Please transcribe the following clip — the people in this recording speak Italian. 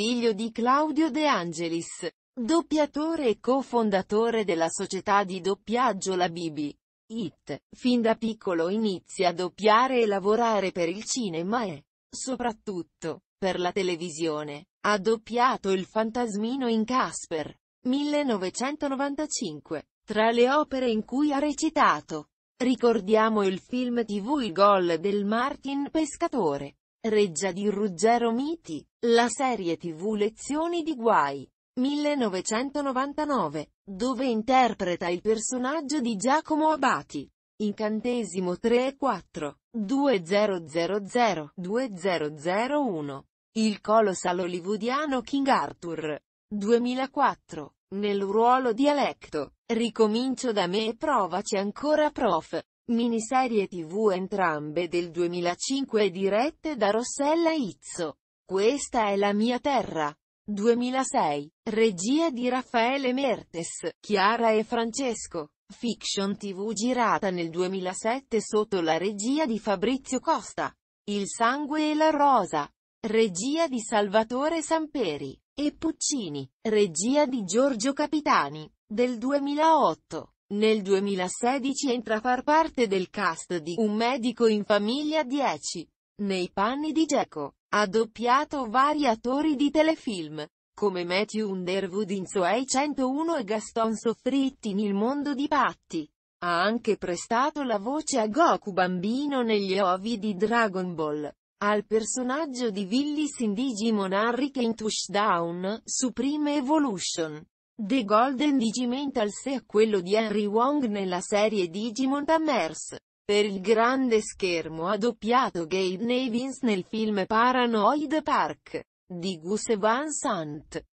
figlio di Claudio De Angelis, doppiatore e cofondatore della società di doppiaggio La Bibi. It, fin da piccolo inizia a doppiare e lavorare per il cinema e, soprattutto, per la televisione. Ha doppiato il fantasmino in Casper, 1995, tra le opere in cui ha recitato. Ricordiamo il film tv Il gol del Martin Pescatore, Reggia di Ruggero Miti, la serie tv Lezioni di Guai, 1999, dove interpreta il personaggio di Giacomo Abati. Incantesimo 3 e 4, 2000, 2001. Il colossal hollywoodiano King Arthur. 2004, nel ruolo di Alecto, ricomincio da me e provaci ancora prof. Miniserie tv entrambe del 2005 e dirette da Rossella Izzo. Questa è la mia terra. 2006. Regia di Raffaele Mertes, Chiara e Francesco. Fiction TV girata nel 2007 sotto la regia di Fabrizio Costa. Il sangue e la rosa. Regia di Salvatore Samperi. E Puccini. Regia di Giorgio Capitani. Del 2008. Nel 2016 entra a far parte del cast di Un medico in famiglia 10, nei panni di Geco. Ha doppiato vari attori di telefilm, come Matthew Underwood in Soei 101 e Gaston Soffritti in Il mondo di Patti. Ha anche prestato la voce a Goku bambino negli ovi di Dragon Ball, al personaggio di Willis in Digimon Harry in Touchdown, Supreme Evolution. The Golden Digimental Se è quello di Henry Wong nella serie Digimon Tamers. Per il grande schermo ha doppiato Gabe Nevins nel film Paranoid Park, di Gus Van Sant.